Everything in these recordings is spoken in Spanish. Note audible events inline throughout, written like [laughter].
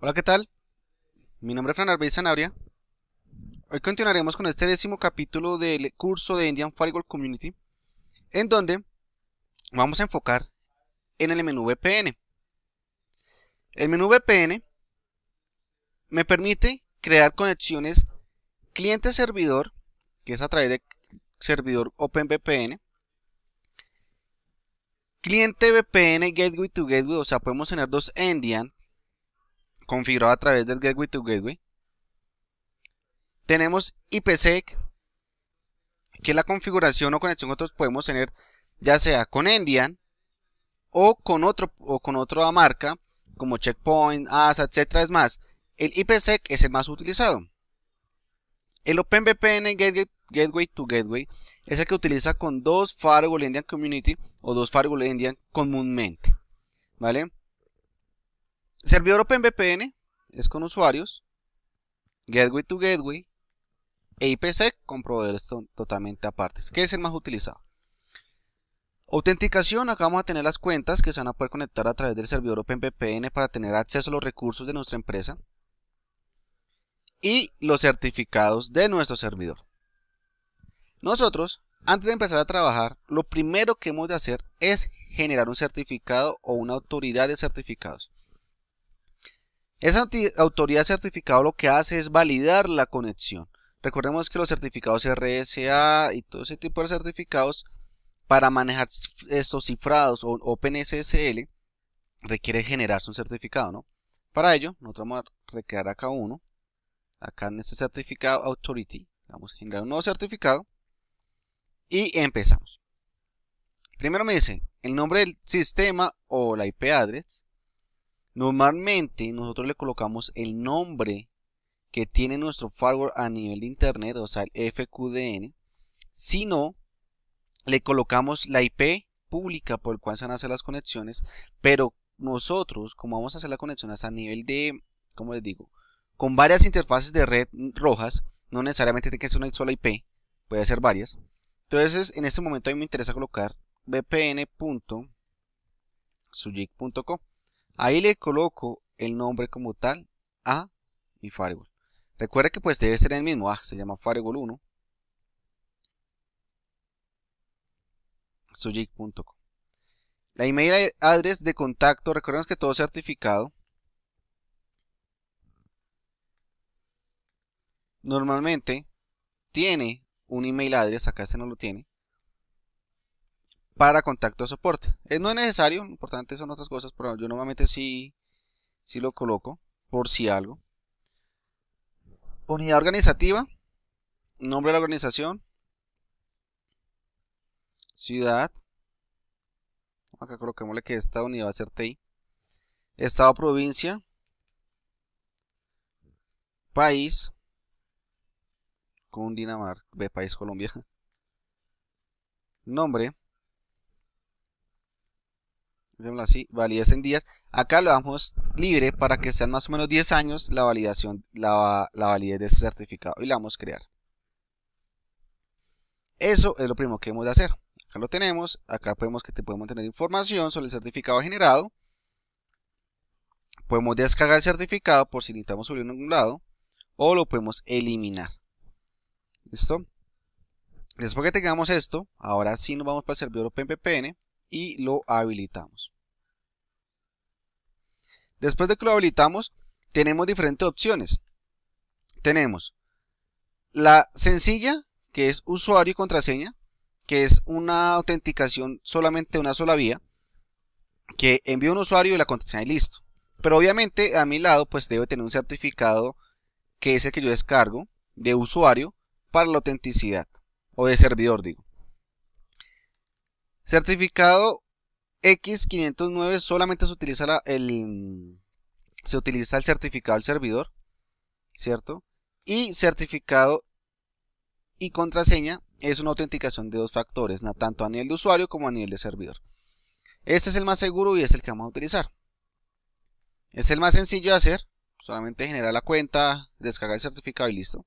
Hola, ¿qué tal? Mi nombre es Fran Arbey Sanabria. Hoy continuaremos con este décimo capítulo del curso de Indian Firewall Community, en donde vamos a enfocar en el menú VPN. El menú VPN me permite crear conexiones cliente-servidor, que es a través de servidor OpenVPN, cliente VPN gateway to gateway, o sea, podemos tener dos Endian configurado a través del gateway to gateway. Tenemos IPsec, que es la configuración o conexión que nosotros podemos tener ya sea con Endian o con otro o con otra marca como Checkpoint, As, etcétera, es más, el IPsec es el más utilizado. El OpenVPN Gateway to Gateway es el que utiliza con dos firewall Endian Community o dos firewall Endian comúnmente, ¿vale? Servidor OpenVPN es con usuarios, Gateway to Gateway e IPsec con proveedores totalmente apartes. que es el más utilizado? Autenticación, acá vamos a tener las cuentas que se van a poder conectar a través del servidor OpenVPN para tener acceso a los recursos de nuestra empresa y los certificados de nuestro servidor. Nosotros, antes de empezar a trabajar, lo primero que hemos de hacer es generar un certificado o una autoridad de certificados. Esa autoridad certificado lo que hace es validar la conexión. Recordemos que los certificados RSA y todo ese tipo de certificados para manejar estos cifrados o OpenSSL requiere generarse un certificado, ¿no? Para ello, nosotros vamos a recrear acá uno. Acá en este certificado Authority, vamos a generar un nuevo certificado y empezamos. Primero me dice el nombre del sistema o la IP address, Normalmente nosotros le colocamos el nombre que tiene nuestro firewall a nivel de internet, o sea, el FQDN, sino le colocamos la IP pública por la cual se van a hacer las conexiones, pero nosotros, como vamos a hacer las conexiones a nivel de, como les digo? Con varias interfaces de red rojas, no necesariamente tiene que ser una sola IP, puede ser varias. Entonces, en este momento a mí me interesa colocar vpn.sujic.com, Ahí le coloco el nombre como tal a mi firewall. Recuerda que pues debe ser el mismo. Ah, se llama firewall 1. Sujic.com La email address de contacto, recordemos que todo certificado. Normalmente tiene un email address, acá este no lo tiene para contacto de soporte. Eh, no es necesario, lo importante son otras cosas, pero yo normalmente sí, sí lo coloco, por si algo. Unidad organizativa, nombre de la organización, ciudad, acá coloquemosle que esta unidad va a ser TI, estado, provincia, país, con Dinamarca, país Colombia, [laughs] nombre, así, validez en días. Acá lo damos libre para que sean más o menos 10 años la validación, la, validez de este certificado y la vamos a crear. Eso es lo primero que hemos de hacer. Acá lo tenemos, acá podemos que te podemos tener información sobre el certificado generado. Podemos descargar el certificado por si necesitamos subirlo en algún lado o lo podemos eliminar. ¿Listo? Después que tengamos esto, ahora sí nos vamos para el servidor OpenVPN y lo habilitamos. Después de que lo habilitamos, tenemos diferentes opciones. Tenemos la sencilla, que es usuario y contraseña, que es una autenticación solamente una sola vía, que envía un usuario y la contraseña y listo. Pero obviamente a mi lado pues debe tener un certificado que es el que yo descargo de usuario para la autenticidad o de servidor digo. Certificado X509 solamente se utiliza, el, se utiliza el certificado del servidor, ¿cierto? Y certificado y contraseña es una autenticación de dos factores, tanto a nivel de usuario como a nivel de servidor. Este es el más seguro y es el que vamos a utilizar. Es el más sencillo de hacer, solamente generar la cuenta, descargar el certificado y listo.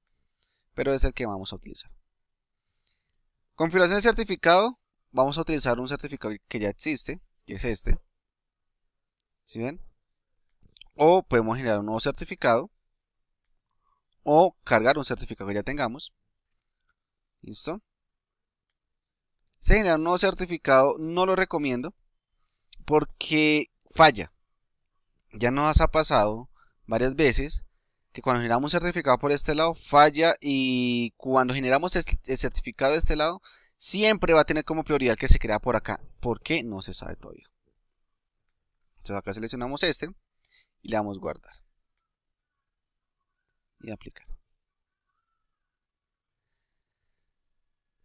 Pero es el que vamos a utilizar. Configuración de certificado, vamos a utilizar un certificado que ya existe, que es este. ¿Sí ven? O podemos generar un nuevo certificado. O cargar un certificado que ya tengamos. ¿Listo? Se genera un nuevo certificado, no lo recomiendo. Porque falla. Ya nos ha pasado varias veces que cuando generamos un certificado por este lado falla y cuando generamos el certificado de este lado siempre va a tener como prioridad que se crea por acá. porque No se sabe todavía. Entonces acá seleccionamos este y le damos guardar. Y aplicar.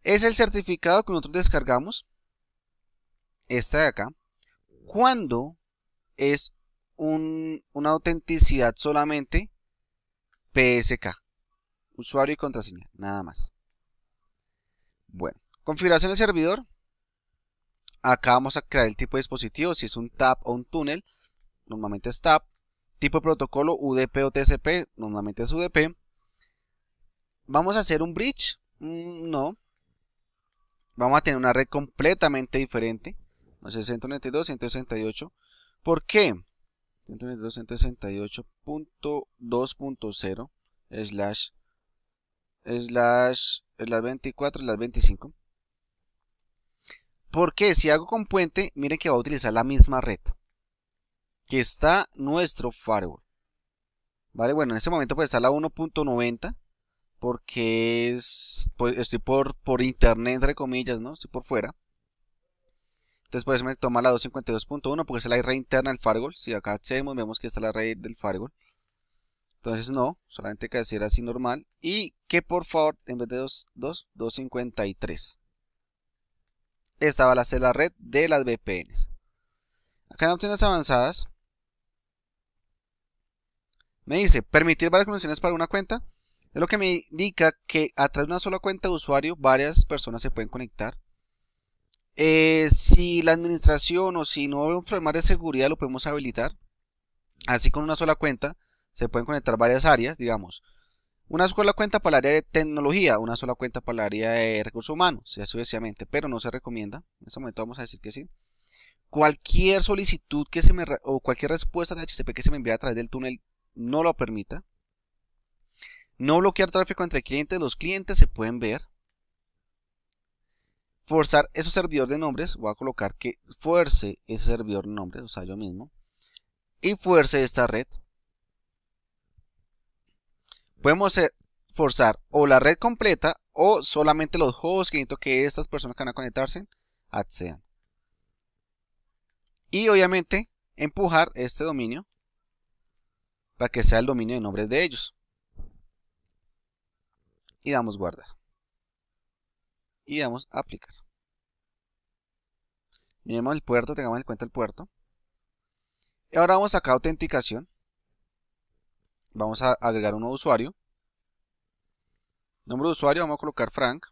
Es el certificado que nosotros descargamos. este de acá. Cuando es una autenticidad solamente PSK. Usuario y contraseña. Nada más. Bueno. Configuración del servidor. Acá vamos a crear el tipo de dispositivo, si es un TAP o un túnel, normalmente es TAP. Tipo de protocolo UDP o TCP, normalmente es UDP. ¿Vamos a hacer un bridge? Mm, no. Vamos a tener una red completamente diferente. No sé, ¿Por qué? 192.168.2.0 slash slash las 24 las 25 porque si hago con puente, miren que va a utilizar la misma red que está nuestro firewall. Vale, bueno, en este momento pues está la 1.90 porque es, pues, estoy por, por internet, entre comillas, ¿no? Estoy por fuera. Entonces por eso me toma la 252.1 porque es la red interna del firewall. Si acá vemos que está la red del firewall. Entonces no, solamente que decir así normal. Y que por favor, en vez de 2, 2 253 esta va a ser la red de las VPNs. Acá en opciones avanzadas me dice permitir varias conexiones para una cuenta. Es lo que me indica que a través de una sola cuenta de usuario varias personas se pueden conectar. Eh, si la administración o si no un problemas de seguridad lo podemos habilitar. Así con una sola cuenta se pueden conectar varias áreas, digamos. Una sola cuenta para el área de tecnología, una sola cuenta para el área de recursos humanos, sea sucesivamente, pero no se recomienda. En este momento vamos a decir que sí. Cualquier solicitud que se me o cualquier respuesta de HTTP que se me envíe a través del túnel no lo permita. No bloquear tráfico entre clientes, los clientes se pueden ver. Forzar ese servidor de nombres, voy a colocar que fuerce ese servidor de nombres, o sea, yo mismo. Y fuerce esta red, podemos eh, forzar o la red completa o solamente los juegos que que estas personas que van a conectarse accedan. Y obviamente empujar este dominio para que sea el dominio de nombres de ellos. Y damos guardar. Y damos aplicar. Miremos el puerto, tengamos en cuenta el puerto. Y ahora vamos acá a autenticación. Vamos a agregar un nuevo usuario. Nombre de usuario, vamos a colocar Frank.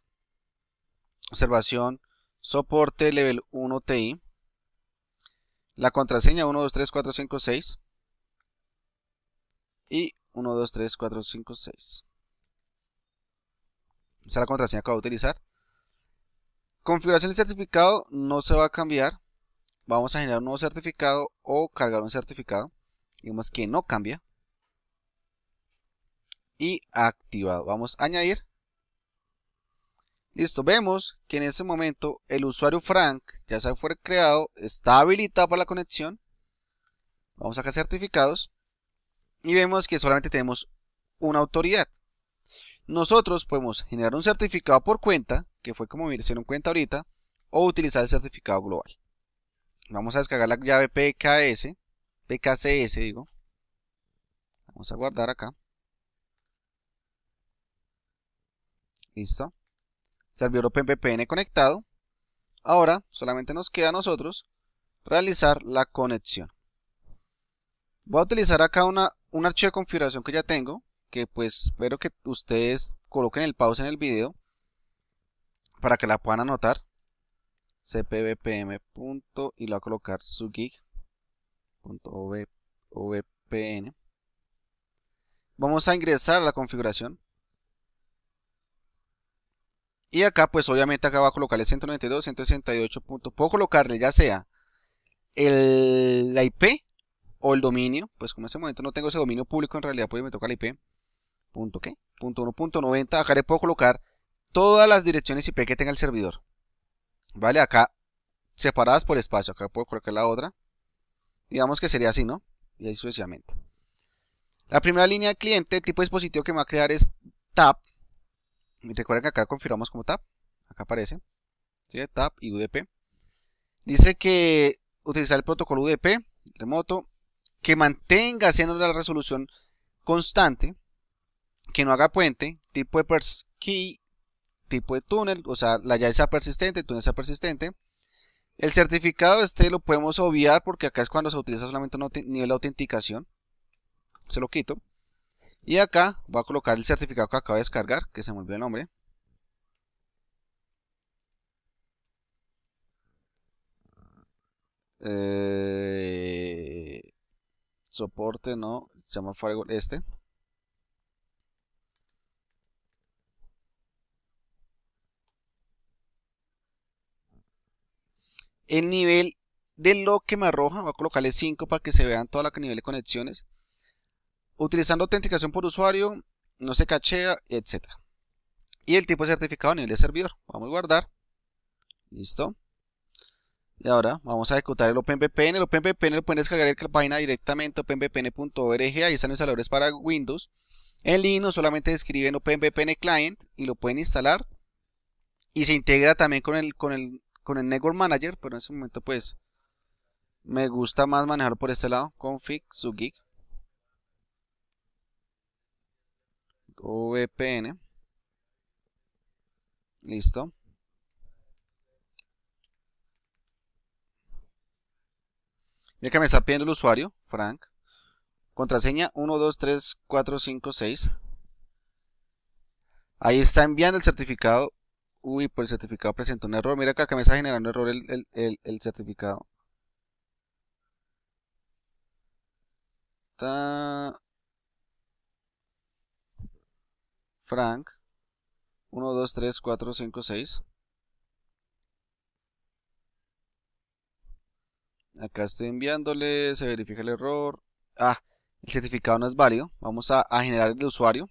Observación, soporte level 1 TI. La contraseña 123456 Y 123456 Esa es la contraseña que va a utilizar. Configuración del certificado no se va a cambiar. Vamos a generar un nuevo certificado o cargar un certificado. Digamos que no cambia y activado. Vamos a añadir. Listo, vemos que en este momento el usuario Frank, ya se fue creado, está habilitado para la conexión. Vamos acá a certificados. Y vemos que solamente tenemos una autoridad. Nosotros podemos generar un certificado por cuenta, que fue como me hicieron cuenta ahorita, o utilizar el certificado global. Vamos a descargar la llave PKS, PKCS digo. Vamos a guardar acá. ¿Listo? Servidor OpenVPN conectado. Ahora solamente nos queda a nosotros realizar la conexión. Voy a utilizar acá un archivo de configuración que ya tengo, que pues espero que ustedes coloquen el pause en el video para que la puedan anotar. cpvpm. y la voy a colocar vpn Vamos a ingresar a la configuración. Y acá, pues obviamente acá va a colocarle 192, 168 Puedo colocarle ya sea el, la IP o el dominio. Pues como en este momento no tengo ese dominio público, en realidad pues me toca la IP. Punto, ¿qué? Punto 1.90. Acá le puedo colocar todas las direcciones IP que tenga el servidor. ¿Vale? Acá separadas por espacio. Acá puedo colocar la otra. Digamos que sería así, ¿no? Y ahí sucesivamente. La primera línea de cliente, tipo dispositivo que me va a crear es TAP Recuerden que acá confirmamos como TAP. Acá aparece. TAP y UDP. Dice que utilizar el protocolo UDP remoto. Que mantenga haciendo la resolución constante. Que no haga puente. Tipo de key. Tipo de túnel. O sea, la llave está persistente. El túnel sea persistente. El certificado este lo podemos obviar porque acá es cuando se utiliza solamente un nivel de autenticación. Se lo quito. Y acá voy a colocar el certificado que acabo de descargar, que se me olvidó el nombre. Eh, soporte, no, se llama Firewall este. El nivel de lo que me arroja, voy a colocarle 5 para que se vean todas las niveles de conexiones utilizando autenticación por usuario, no se cachea, etc. Y el tipo de certificado a nivel de servidor. Vamos a guardar. Listo. Y ahora vamos a ejecutar el OpenVPN. El OpenVPN lo pueden descargar en la página directamente openvpn.org. Ahí están los instaladores para Windows. En Linux solamente escriben OpenVPN Client y lo pueden instalar. Y se integra también con el, con con el Network Manager. Pero en ese momento pues me gusta más manejarlo por este lado. Config, Geek. VPN. Listo. Mira que me está pidiendo el usuario, Frank. Contraseña 123456. Ahí está enviando el certificado. Uy, por pues el certificado presentó un error. Mira acá que me está generando error el, el certificado. Frank 1, 2, 3, 4, 5, 6. Acá estoy enviándole, se verifica el error. Ah, el certificado no es válido. Vamos a, generar el usuario.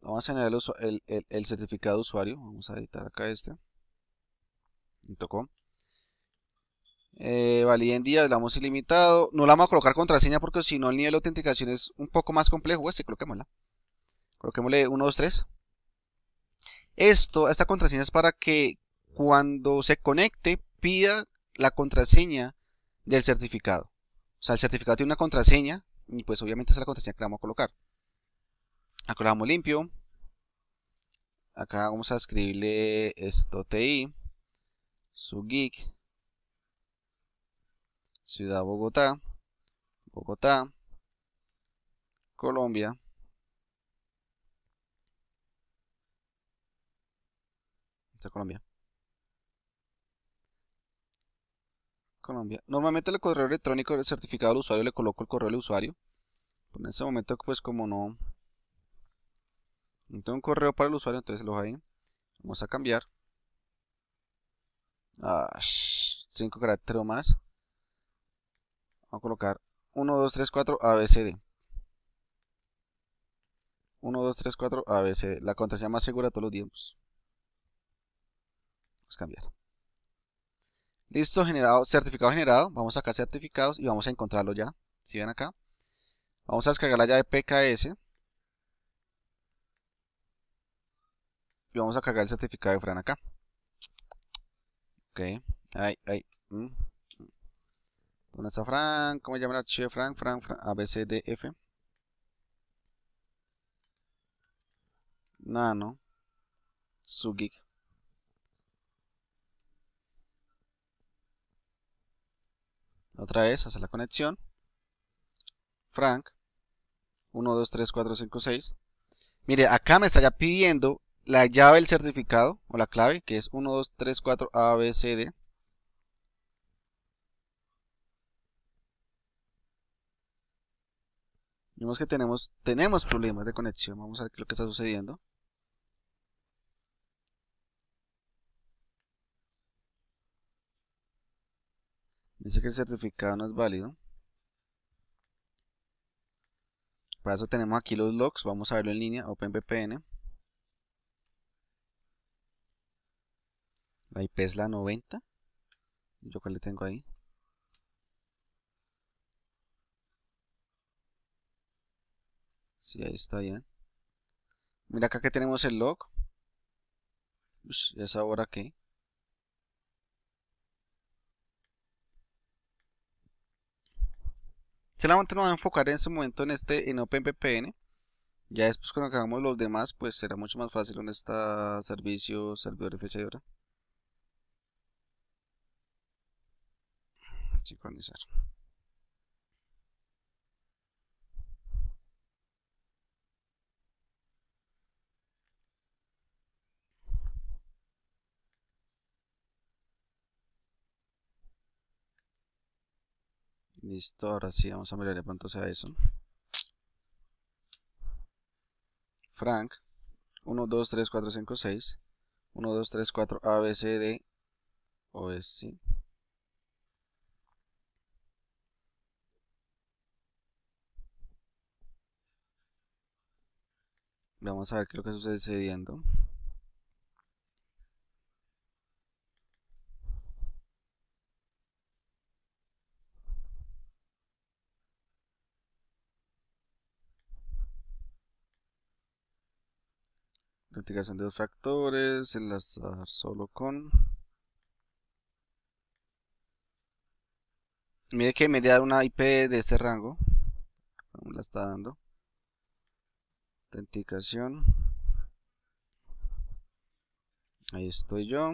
Vamos a generar el, certificado usuario. Vamos a editar acá este. Y tocó. Eh, en días, la vamos ilimitado. No la vamos a colocar contraseña porque si no el nivel de autenticación es un poco más complejo. Este, coloquémosla. Coloquémosle 1, 2, 3. Esto, esta contraseña es para que cuando se conecte pida la contraseña del certificado. O sea, el certificado tiene una contraseña y pues obviamente es la contraseña que la vamos a colocar. Acá la vamos limpio. Acá vamos a escribirle esto ti, su geek Ciudad Bogotá, Bogotá, Colombia. Colombia. Colombia. Normalmente el correo electrónico del certificado del usuario le coloco el correo del usuario. Pero pues en ese momento pues como no, no tengo un correo para el usuario, entonces lo hay. Vamos a cambiar. 5 ah, cinco caracteres más a colocar 1, 2, 3, 4, ABCD. 1, 2, 3, 4, ABCD. La contraseña más segura todos los días Vamos a cambiar. Listo, generado, certificado generado. Vamos acá a certificados y vamos a encontrarlo ya. Si ven acá. Vamos a descargar la llave PKS. Y vamos a cargar el certificado de Fran acá. Ok. Ahí, ahí. Mm. Pones a Frank, ¿cómo llama el archivo Frank? Frank, Frank, ABCDF. Nano. Sugik. Otra vez, hace la conexión. Frank. 1, 2, 3, 4, 5, 6. Mire, acá me está ya pidiendo la llave del certificado o la clave, que es 1, 2, 3, 4, abcd B, C, D. Vemos que tenemos, tenemos problemas de conexión. Vamos a ver qué es lo que está sucediendo. Dice que el certificado no es válido. Para eso tenemos aquí los logs. Vamos a verlo en línea. OpenVPN. La IP es la 90. ¿Yo cuál le tengo ahí? Sí, ahí está bien. Mira acá que tenemos el log. Pues, ¿es ahora que Solamente nos vamos a enfocar en ese momento en este en OpenVPN. Ya después cuando hagamos los demás, pues será mucho más fácil en esta servicio, servidor de fecha y hora. Sincronizar. Listo, ahora sí, vamos a mirar de pronto sea eso. Frank, 1, 2, 3, 4, 5, 6. 1, 2, 3, 4, A, B, C, D. O es, sí. Vamos a ver qué es lo que está sucediendo. Autenticación de dos factores, enlazar solo con... Mire que me da una IP de este rango. la está dando. Autenticación. Ahí estoy yo.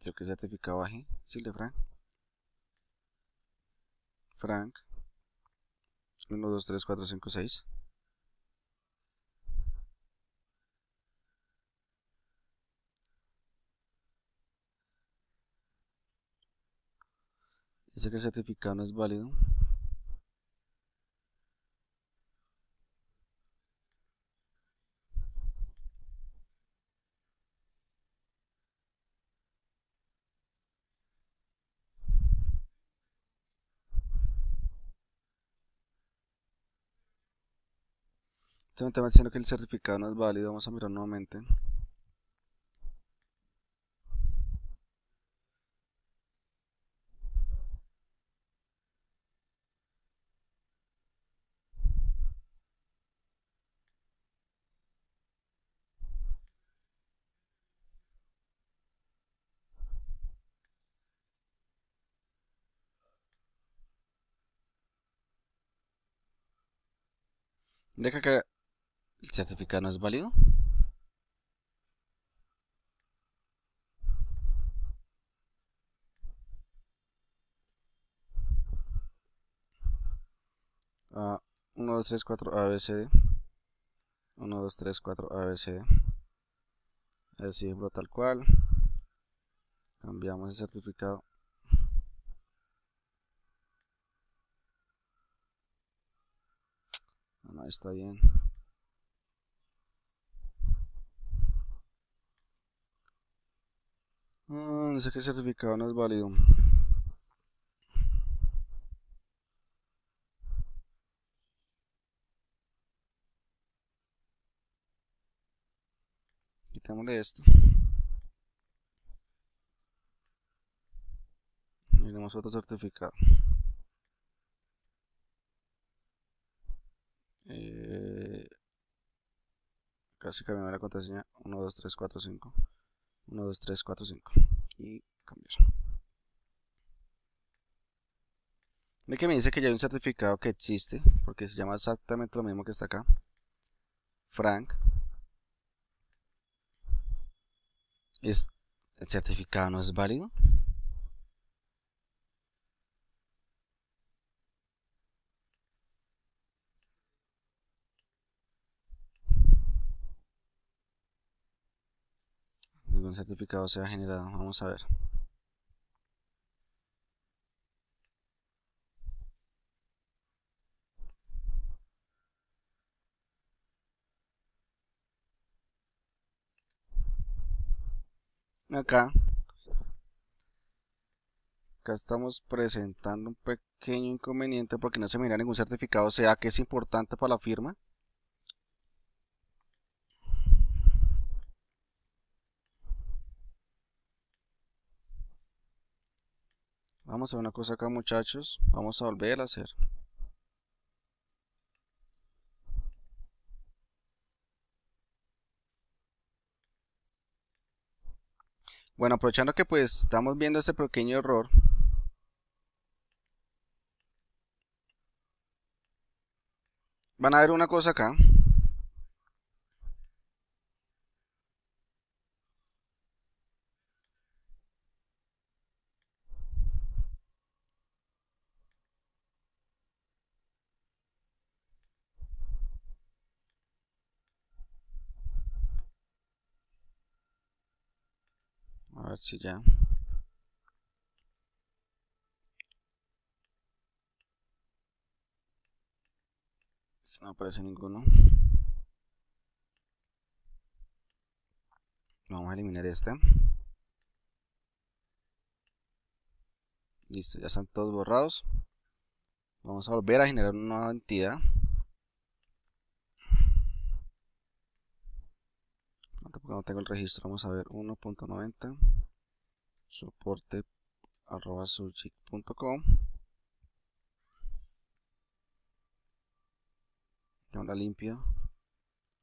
Creo que certificado aquí. Sí, de Frank. Frank. 1, 2, 3, 4, 5, 6. Dice que el certificado no es válido. Este me está diciendo que el certificado no es válido. Vamos a mirar nuevamente. Deja que el certificado no es válido. Uh, 1, 2, 3, 4, ABCD. 1, 2, 3, 4, ABCD. Así, tal cual. Cambiamos el certificado No, está bien. No mm, dice que certificado no es válido. Quitémosle esto. Y tenemos otro certificado. Eh, casi cambió la contraseña 1, 2, 3, 4, 5. 1, 2, 3, 4, 5. Y cambiar. Mira que me dice que ya hay un certificado que existe, porque se llama exactamente lo mismo que está acá. Frank. Es, el certificado no es válido. Un certificado sea generado. Vamos a ver. Acá, acá estamos presentando un pequeño inconveniente porque no se mira ningún certificado, sea que es importante para la firma. Vamos a ver una cosa acá muchachos. Vamos a volver a hacer. Bueno, aprovechando que pues estamos viendo ese pequeño error. Van a ver una cosa acá. A ver si ya. Este no aparece ninguno. Vamos a eliminar este. Listo, ya están todos borrados. Vamos a volver a generar una nueva entidad. No, tengo el registro. Vamos a ver 1.90 soporte arroba .com. ahora limpio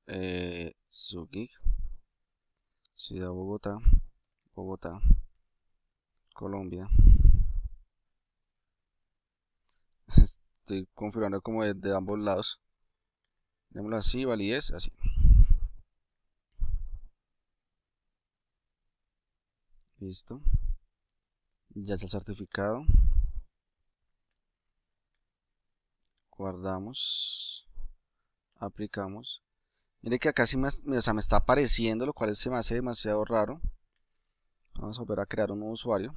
eh, ciudad Bogotá Bogotá Colombia estoy configurando como de, de ambos lados démoslo así validez así Listo. Ya está el certificado. Guardamos. Aplicamos. Mire que acá sí me, o sea, me está apareciendo, lo cual se me hace demasiado raro. Vamos a volver a crear un nuevo usuario.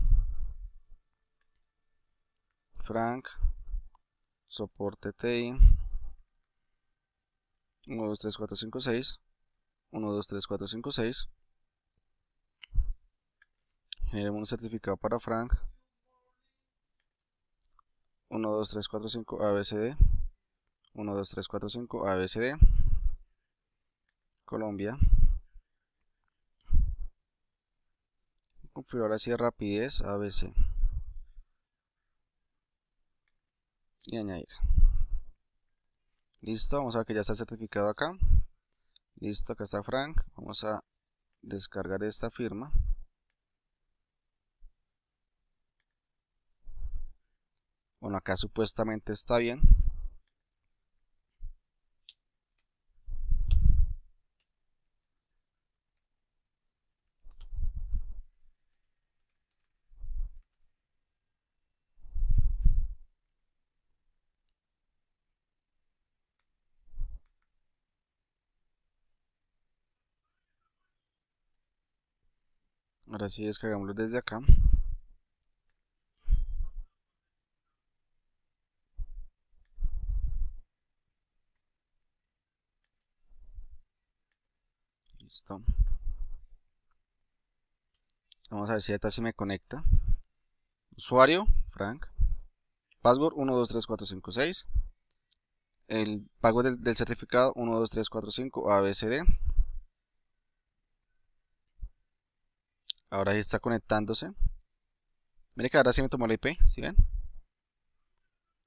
Frank. Soporte TI. 1, 2, 3, 4, 5, 6. 1, 2, 3, 4, 5, 6 generemos un certificado para Frank 1, 2, 3, 4, 5 ABCD 1, 2, 3, 4, 5 ABCD Colombia configurar así rapidez ABC y añadir listo, vamos a ver que ya está el certificado acá listo, acá está Frank vamos a descargar esta firma Bueno, acá supuestamente está bien. Ahora sí descargámoslo desde acá. Vamos a ver si esta se me conecta. Usuario, Frank. Password 123456. El pago del, certificado 12345 ABCD. Ahora sí está conectándose. Mire que ahora sí me tomó la IP, Si ven?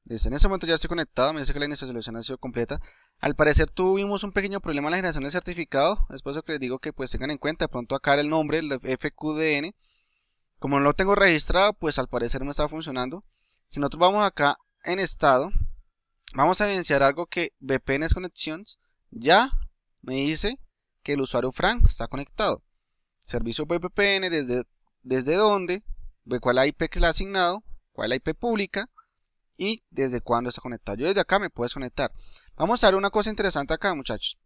en ese momento ya estoy conectado, me dice que la inicialización ha sido completa. Al parecer tuvimos un pequeño problema en la generación del certificado, es por eso que les digo que pues tengan en cuenta, pronto acá el nombre, el FQDN. Como no lo tengo registrado, pues al parecer no está funcionando. Si nosotros vamos acá en estado, vamos a evidenciar algo que VPN es conexiones ya me dice que el usuario Frank está conectado. Servicio VPN, desde, desde dónde, cuál IP que le ha asignado, cuál IP pública, y desde cuándo está conectado. Yo desde acá me puedes conectar. Vamos a ver una cosa interesante acá, muchachos.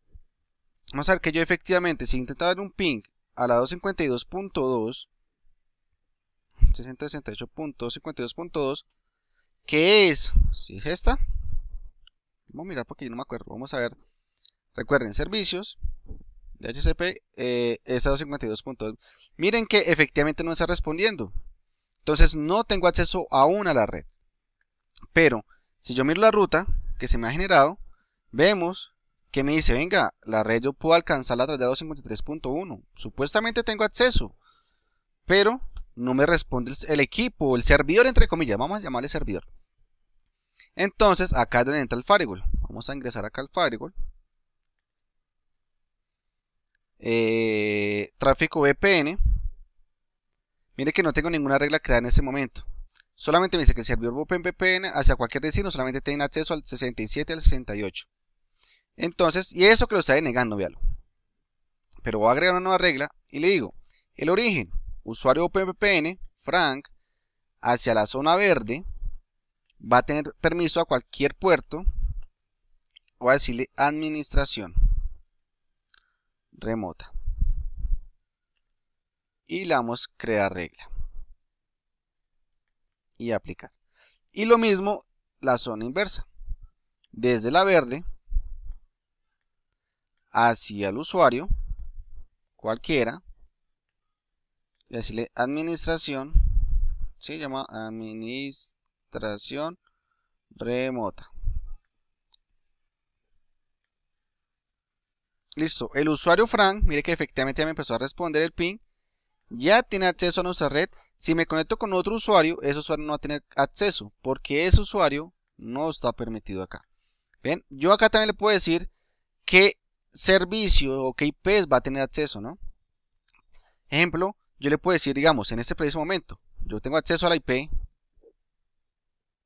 Vamos a ver que yo efectivamente, si intentaba dar un ping a la 252.2, 668.252.2, que es, si es esta, vamos a mirar porque yo no me acuerdo, vamos a ver, recuerden, servicios, de HCP, esta 252.2, miren que efectivamente no está respondiendo, entonces no tengo acceso aún a la red, pero si yo miro la ruta que se me ha generado, vemos que me dice, venga, la red yo puedo alcanzar la 253.1 Supuestamente tengo acceso, pero no me responde el equipo, el servidor, entre comillas. Vamos a llamarle servidor. Entonces, acá es donde entra el firewall. Vamos a ingresar acá al firewall. Eh, tráfico VPN. Mire que no tengo ninguna regla creada en ese momento. Solamente me dice que el servidor OpenVPN hacia cualquier destino solamente tiene acceso al 67 al 68. Entonces, y eso que lo está denegando, véalo. Pero voy a agregar una nueva regla y le digo, el origen, usuario OpenVPN, Frank, hacia la zona verde, va a tener permiso a cualquier puerto. Voy a decirle administración remota. Y le damos crear regla y aplicar. Y lo mismo la zona inversa. Desde la verde hacia el usuario, cualquiera, y decirle administración, se llama administración remota. Listo, el usuario Frank, mire que efectivamente ya me empezó a responder el ping, ya tiene acceso a nuestra red si me conecto con otro usuario, ese usuario no va a tener acceso porque ese usuario no está permitido acá. ¿Ven? Yo acá también le puedo decir qué servicio o qué IP va a tener acceso, ¿no? Ejemplo, yo le puedo decir, digamos, en este preciso momento, yo tengo acceso a la IP.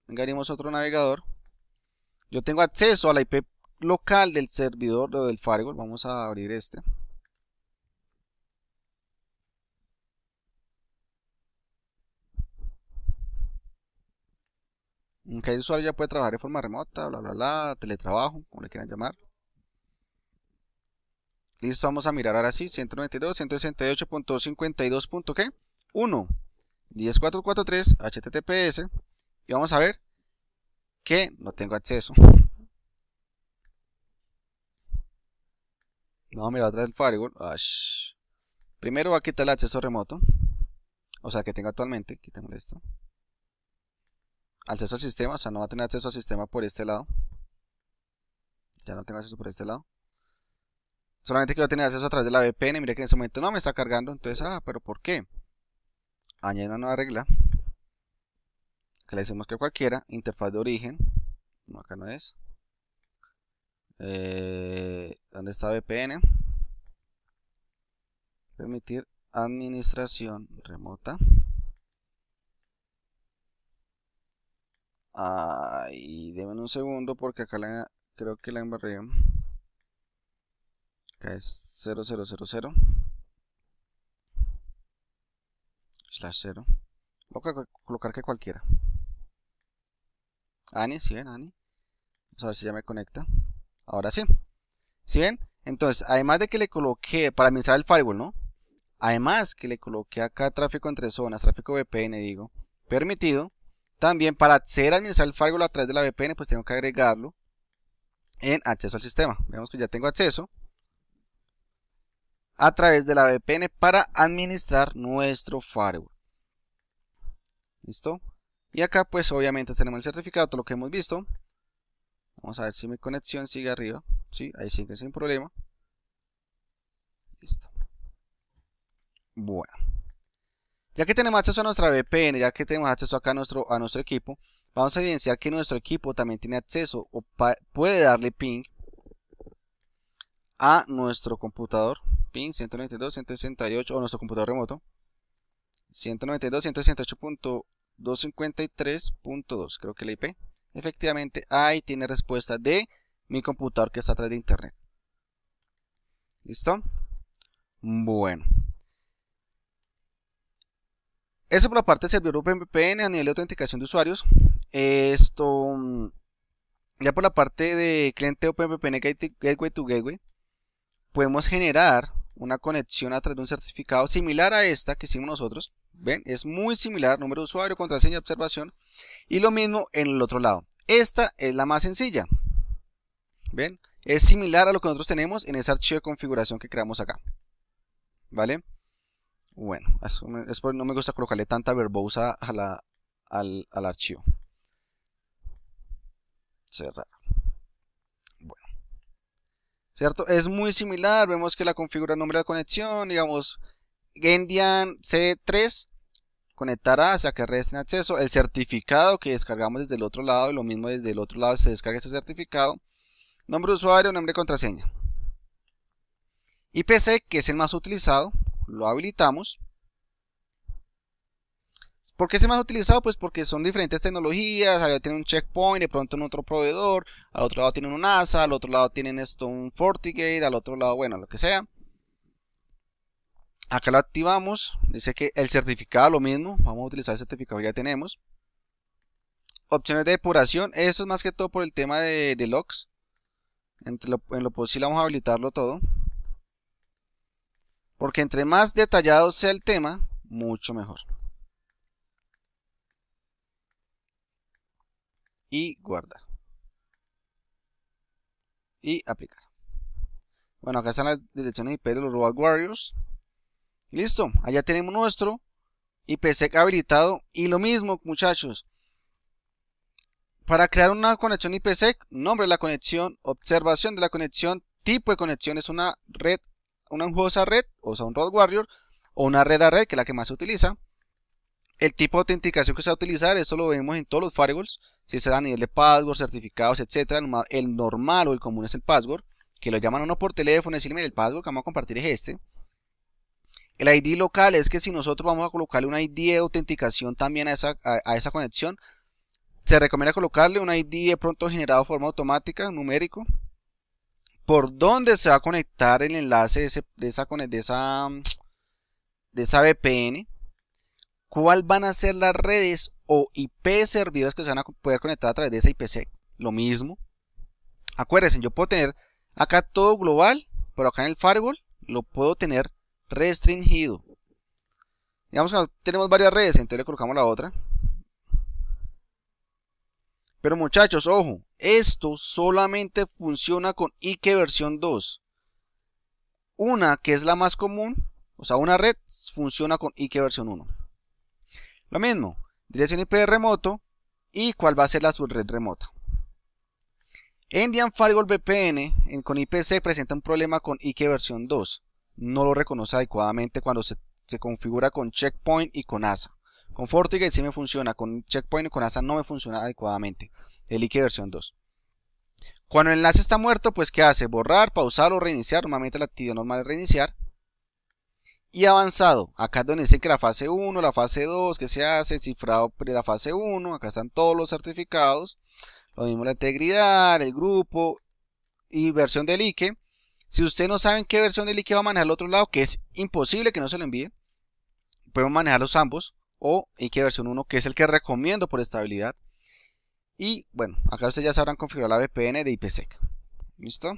Venga, otro navegador. Yo tengo acceso a la IP local del servidor o del firewall. Vamos a abrir este. Okay, el usuario ya puede trabajar de forma remota, bla, bla, bla, teletrabajo, como le quieran llamar. Listo, vamos a mirar ahora sí, 192, ¿Qué? 1, 10443, HTTPS. Y vamos a ver que no tengo acceso. No, mira, atrás del firewall. Primero va a quitar el acceso remoto. O sea, que tengo actualmente. tengo esto acceso al sistema, o sea, no va a tener acceso al sistema por este lado. Ya no tengo acceso por este lado. Solamente que tener acceso a través de la VPN, mire que en ese momento no me está cargando, entonces, ah, pero ¿por qué? Añade una nueva regla, que le decimos que cualquiera, interfaz de origen, no, acá no es, eh, ¿dónde está VPN? Permitir administración remota. Ay, ah, déjenme un segundo porque acá la, creo que la embarré. Acá es 0000. Slash 0. Voy a colocar que cualquiera. Ani, si ¿sí ven, Ani. Vamos a ver si ya me conecta. Ahora sí. si ¿Sí ven? Entonces, además de que le coloqué para administrar el firewall, ¿no? Además que le coloqué acá tráfico entre zonas, tráfico VPN, digo, permitido. También para acceder a administrar el firewall a través de la VPN, pues tengo que agregarlo en acceso al sistema. Veamos que ya tengo acceso a través de la VPN para administrar nuestro firewall. ¿Listo? Y acá pues obviamente tenemos el certificado, todo lo que hemos visto. Vamos a ver si mi conexión sigue arriba. Sí, ahí sigue sin problema. Listo. Bueno. Ya que tenemos acceso a nuestra VPN, ya que tenemos acceso acá a nuestro, equipo, vamos a evidenciar que nuestro equipo también tiene acceso o puede darle ping a nuestro computador, ping 192.168 o nuestro computador remoto, 192.168.253.2 creo que la IP. Efectivamente, ahí tiene respuesta de mi computador que está atrás de internet. ¿Listo? Bueno. Eso por la parte de servidor VPN a nivel de autenticación de usuarios. Esto, mm, ya por la parte de cliente OpenVPN Gateway to Gateway, podemos generar una conexión a través de un certificado similar a esta que hicimos nosotros. ¿Ven? Es muy similar, número de usuario, contraseña, observación. Y lo mismo en el otro lado. Esta es la más sencilla. ¿Ven? Es similar a lo que nosotros tenemos en ese archivo de configuración que creamos acá. ¿Vale? Bueno, es, no me gusta colocarle tanta verbosa al, al archivo. Cerrar. Bueno. ¿Cierto? Es muy similar. Vemos que la configura nombre de conexión. Digamos, Gendian C3 conectará hacia que redes en acceso. El certificado que descargamos desde el otro lado. Y lo mismo desde el otro lado se descarga ese certificado. Nombre de usuario, nombre de contraseña. IPC, que es el más utilizado, lo habilitamos. ¿Por qué se más utilizado? Pues porque son diferentes tecnologías, allá tiene un checkpoint, de pronto en otro proveedor, al otro lado tienen un ASA, al otro lado tienen esto, un FortiGate, al otro lado, bueno, lo que sea. Acá lo activamos, dice que el certificado lo mismo, vamos a utilizar el certificado que ya tenemos. Opciones de depuración, eso es más que todo por el tema de, de logs. lo, en lo posible vamos a habilitarlo todo. Porque entre más detallado sea el tema, mucho mejor. Y guardar. Y aplicar. Bueno, acá están las direcciones IP de los Robot Warriors. Listo, allá tenemos nuestro IPsec habilitado. Y lo mismo, muchachos. Para crear una conexión IPsec, nombre de la conexión, observación de la conexión, tipo de conexión, es una red una enjuosa red, o sea, un road warrior, o una red a red, que es la que más se utiliza. El tipo de autenticación que se va a utilizar, esto lo vemos en todos los firewalls, si se a nivel de password, certificados, etcétera. El normal o el común es el password, que lo llaman uno por teléfono, decirle, el password que vamos a compartir es este. El ID local es que si nosotros vamos a colocarle un ID de autenticación también a esa, esa conexión, se recomienda colocarle un ID de pronto generado de forma automática, numérico, por dónde se va a conectar el enlace de, esa, de, esa, VPN, cuál van a ser las redes o IP servidores que se van a poder conectar a través de esa IPsec. Lo mismo. Acuérdense, yo puedo tener acá todo global, pero acá en el firewall lo puedo tener restringido. Digamos que tenemos varias redes, entonces le colocamos la otra. Pero muchachos, ojo, esto solamente funciona con Ike versión 2. Una que es la más común, o sea, una red funciona con Ike versión 1. Lo mismo, dirección IP de remoto y cuál va a ser la subred remota. Indian Firewall VPN con IPC presenta un problema con Ike versión 2. No lo reconoce adecuadamente cuando se, configura con Checkpoint y con ASA. Con FortiGate sí me funciona, con Checkpoint y con ASA no me funciona adecuadamente. El IQ versión 2. Cuando el enlace está muerto, pues ¿qué hace? Borrar, pausar o reiniciar. Normalmente la actividad normal es reiniciar. Y avanzado. Acá donde dice que la fase 1, la fase 2, que se hace, cifrado la fase 1. Acá están todos los certificados. Lo mismo la integridad, el grupo y versión del IKE. Si ustedes no saben qué versión del IKE va a manejar al otro lado, que es imposible que no se lo envíen, podemos manejarlos ambos. O IKE versión 1, que es el que recomiendo por estabilidad. Y bueno, acá ustedes ya sabrán configurar la VPN de IPsec. ¿Listo?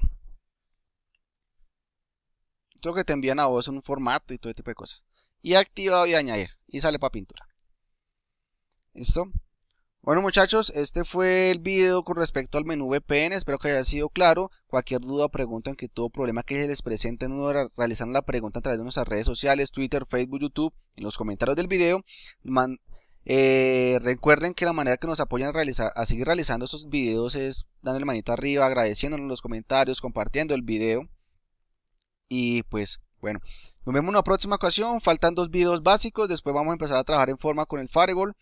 creo que te envían a vos en un formato y todo tipo de cosas. Y activado y añadir. Y sale para pintura. ¿Listo? Bueno muchachos, este fue el video con respecto al menú VPN, espero que haya sido claro, cualquier duda o pregunta, en que todo problema que se les presente, uno realizando la pregunta a través de nuestras redes sociales, Twitter, Facebook, YouTube, en los comentarios del video, eh, recuerden que la manera que nos apoyan a, seguir realizando estos videos es dándole manita arriba, agradeciéndonos los comentarios, compartiendo el video. Y pues bueno, nos vemos en una próxima ocasión. Faltan dos videos básicos. Después vamos a empezar a trabajar en forma con el Fireball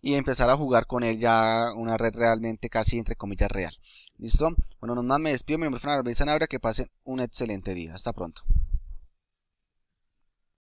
y empezar a jugar con él ya una red realmente casi entre comillas real. ¿Listo? Bueno, nomás me despido. Mi nombre es Fernando Sanabria. Que pasen un excelente día. Hasta pronto.